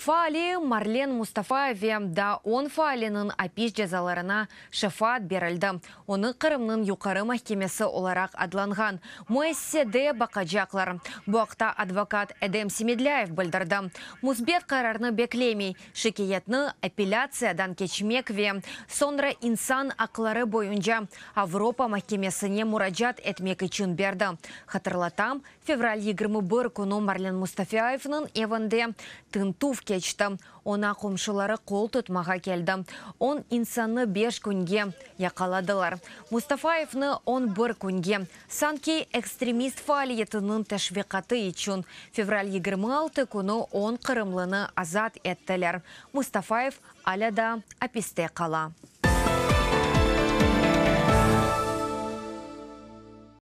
Фали Марлен Мустафаеве да он фалинын апиш жазаларына шафат берілді. Оны Қырымның юқары мәхкемесі оларақ адланған. де бақаджақлар. Бұақта адвокат Эдем Семедляев білдірді. Мұзбет қарарны беклемей, шекиетні апелляциядан кечмекве. Сонра инсан ақлары бойынжа Авропа мәхкемесіне мұраджат әтмек үчін берді. Хатырлатам, февраль 21 күні Марлен Мустафаевның евінде тынтув кечті. Она қомшылары қол тұтмаға келді. Он инсаны 5 күнге яқаладылар. Мустафаевны 11 күнге. Санки экстремист фаалиетінің тәшвиқаты үшін. Февраль 26 күні 10 қырымлыны азат әттілер. Мустафаев аляда аписте қала.